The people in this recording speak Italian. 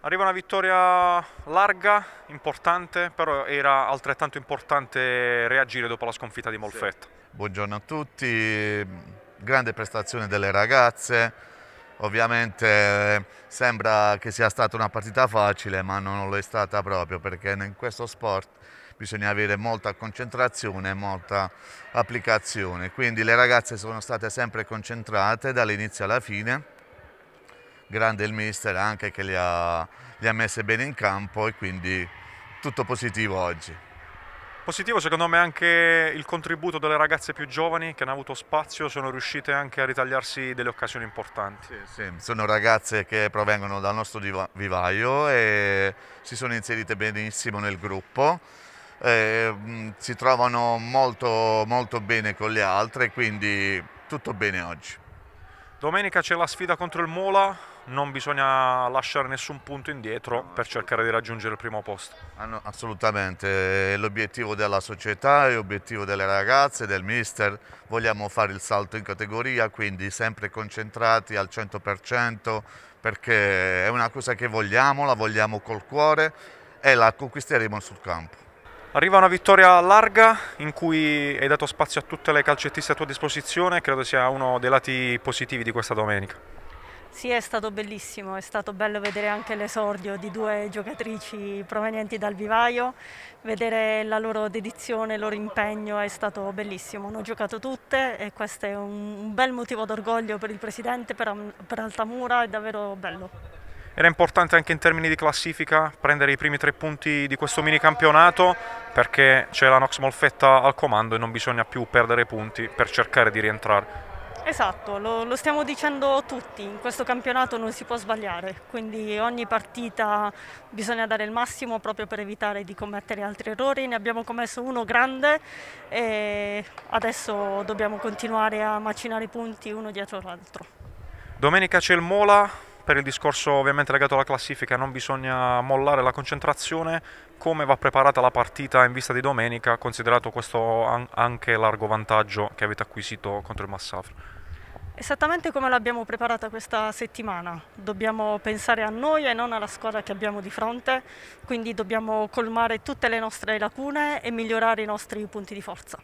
Arriva una vittoria larga, importante, però era altrettanto importante reagire dopo la sconfitta di Molfetta. Buongiorno a tutti, grande prestazione delle ragazze, ovviamente eh, sembra che sia stata una partita facile, ma non lo è stata proprio, perché in questo sport bisogna avere molta concentrazione e molta applicazione. Quindi le ragazze sono state sempre concentrate dall'inizio alla fine, grande il mister anche che le ha, ha messe bene in campo e quindi tutto positivo oggi. Positivo secondo me anche il contributo delle ragazze più giovani che hanno avuto spazio, sono riuscite anche a ritagliarsi delle occasioni importanti. Sì, sì. sono ragazze che provengono dal nostro vivaio e si sono inserite benissimo nel gruppo eh, si trovano molto, molto bene con le altre, quindi tutto bene oggi. Domenica c'è la sfida contro il Mola, non bisogna lasciare nessun punto indietro per cercare di raggiungere il primo posto. Ah, no, assolutamente, è l'obiettivo della società, è l'obiettivo delle ragazze, del mister, vogliamo fare il salto in categoria, quindi sempre concentrati al 100% perché è una cosa che vogliamo, la vogliamo col cuore e la conquisteremo sul campo. Arriva una vittoria larga in cui hai dato spazio a tutte le calcettiste a tua disposizione, credo sia uno dei lati positivi di questa domenica. Sì, è stato bellissimo, è stato bello vedere anche l'esordio di due giocatrici provenienti dal vivaio, vedere la loro dedizione, il loro impegno è stato bellissimo, hanno giocato tutte e questo è un bel motivo d'orgoglio per il Presidente, per, per Altamura, è davvero bello. Era importante anche in termini di classifica prendere i primi tre punti di questo mini campionato perché c'è la Nox Molfetta al comando e non bisogna più perdere punti per cercare di rientrare. Esatto, lo, lo, stiamo dicendo tutti, in questo campionato non si può sbagliare, quindi ogni partita bisogna dare il massimo proprio per evitare di commettere altri errori, ne abbiamo commesso uno grande e adesso dobbiamo continuare a macinare i punti uno dietro l'altro. Domenica c'è il Mola, per il discorso ovviamente legato alla classifica non bisogna mollare la concentrazione, come va preparata la partita in vista di domenica, considerato questo an anche largo vantaggio che avete acquisito contro il Massafra? Esattamente come l'abbiamo preparata questa settimana, dobbiamo pensare a noi e non alla squadra che abbiamo di fronte, quindi dobbiamo colmare tutte le nostre lacune e migliorare i nostri punti di forza.